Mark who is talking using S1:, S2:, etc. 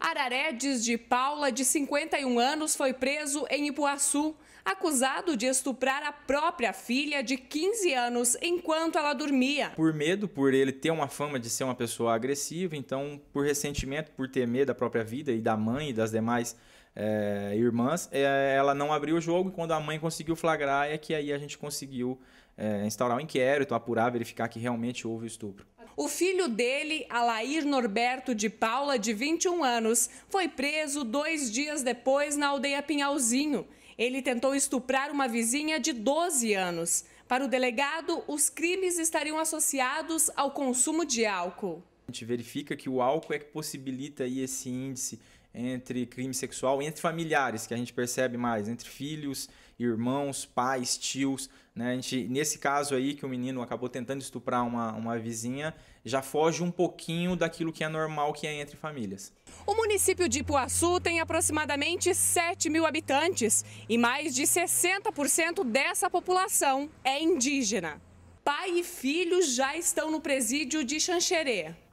S1: Araredes de Paula, de 51 anos, foi preso em Ipuaçu, acusado de estuprar a própria filha de 15 anos enquanto ela dormia.
S2: Por medo, por ele ter uma fama de ser uma pessoa agressiva, então, por ressentimento, por ter medo da própria vida e da mãe e das demais é, irmãs, é, ela não abriu o jogo e quando a mãe conseguiu flagrar é que aí a gente conseguiu é, instaurar o um inquérito, apurar, verificar que realmente houve o estupro.
S1: O filho dele, Alair Norberto de Paula, de 21 anos, foi preso dois dias depois na aldeia Pinhalzinho. Ele tentou estuprar uma vizinha de 12 anos. Para o delegado, os crimes estariam associados ao consumo de álcool.
S2: A gente verifica que o álcool é que possibilita aí esse índice entre crime sexual, entre familiares, que a gente percebe mais, entre filhos, irmãos, pais, tios. Né? A gente, nesse caso aí, que o menino acabou tentando estuprar uma, uma vizinha, já foge um pouquinho daquilo que é normal que é entre famílias.
S1: O município de Ipuaçu tem aproximadamente 7 mil habitantes e mais de 60% dessa população é indígena. Pai e filho já estão no presídio de Xanxerê.